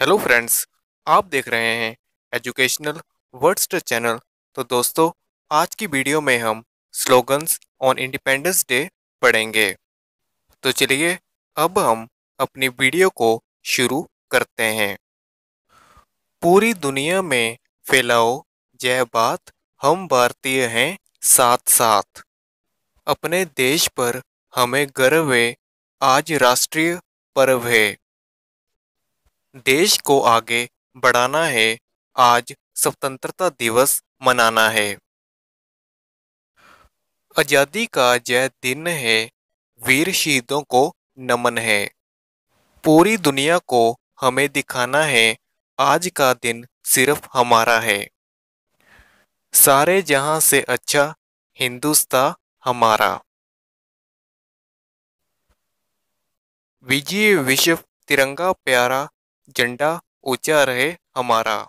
hello friends आप देख रहे हैं एजुकेशनल वर्ड्स चैनल तो दोस्तों आज की वीडियो में हम स्लोगन्स ऑन इंडिपेंडेंस डे पढ़ेंगे तो चलिए अब हम अपनी वीडियो को शुरू करते हैं पूरी दुनिया में फैलाओ यह बात हम भारतीय हैं साथ साथ अपने देश पर हमें गर्व है आज राष्ट्रीय पर्व है देश को आगे बढ़ाना है आज स्वतंत्रता दिवस मनाना है आजादी का जय दिन है वीर शहीदों को नमन है पूरी दुनिया को हमें दिखाना है आज का दिन सिर्फ हमारा है सारे जहां से अच्छा हिंदुस्तान हमारा विजय विश्व तिरंगा प्यारा झंडा ऊंचा रहे हमारा